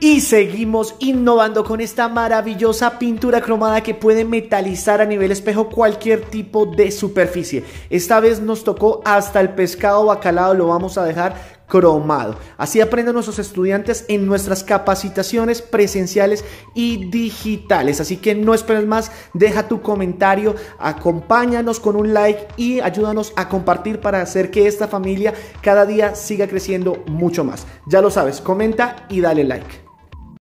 Y seguimos innovando con esta maravillosa pintura cromada que puede metalizar a nivel espejo cualquier tipo de superficie. Esta vez nos tocó hasta el pescado bacalao, lo vamos a dejar Así aprenden nuestros estudiantes en nuestras capacitaciones presenciales y digitales. Así que no esperes más, deja tu comentario, acompáñanos con un like y ayúdanos a compartir para hacer que esta familia cada día siga creciendo mucho más. Ya lo sabes, comenta y dale like.